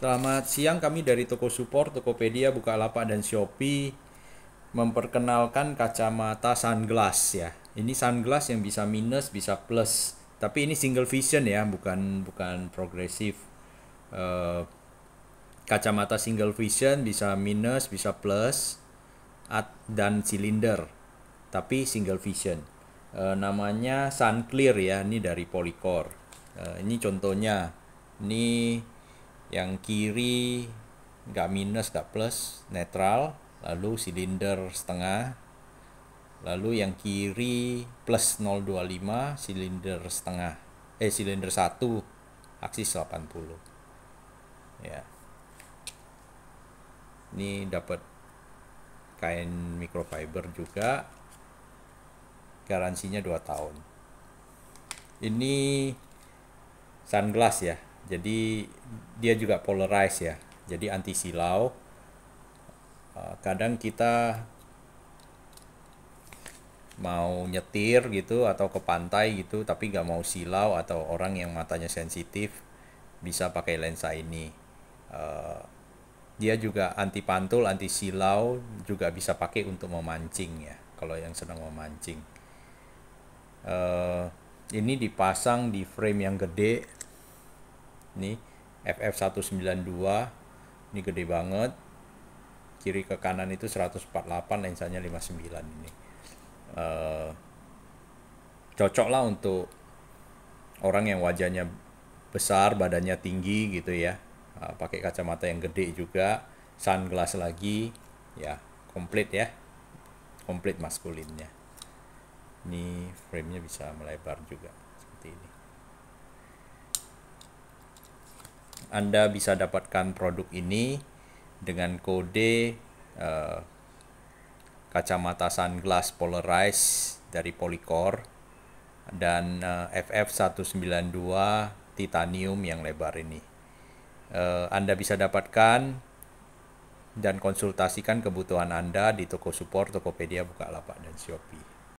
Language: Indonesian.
Selamat siang kami dari Toko Support, Tokopedia, Bukalapak, dan Shopee memperkenalkan kacamata sunglass ya. Ini sunglass yang bisa minus, bisa plus. Tapi ini single vision ya, bukan bukan progresif. Uh, kacamata single vision bisa minus, bisa plus, at, dan silinder. Tapi single vision. Uh, namanya Sun Clear ya, ini dari Polycore. Uh, ini contohnya. Ini yang kiri gak minus gak plus netral lalu silinder setengah lalu yang kiri plus 025 silinder setengah eh silinder 1 aksis 80 ya ini dapat kain microfiber juga garansinya 2 tahun ini sunglass ya jadi dia juga polarized ya jadi anti silau eh, kadang kita mau nyetir gitu atau ke pantai gitu tapi nggak mau silau atau orang yang matanya sensitif bisa pakai lensa ini eh, dia juga anti pantul anti silau juga bisa pakai untuk memancing ya kalau yang sedang memancing eh, ini dipasang di frame yang gede nih FF192 ini gede banget kiri ke kanan itu 148 lensanya 59 ini uh, cocok lah untuk orang yang wajahnya besar badannya tinggi gitu ya uh, pakai kacamata yang gede juga sunglass lagi ya komplit ya komplit maskulinnya ini framenya bisa melebar juga Anda bisa dapatkan produk ini dengan kode uh, kacamata sunglass polarized dari Polycor dan uh, eh, FF192 titanium yang lebar ini. Uh, Anda bisa dapatkan dan konsultasikan kebutuhan Anda di toko support, Tokopedia, Bukalapak, dan Shopee.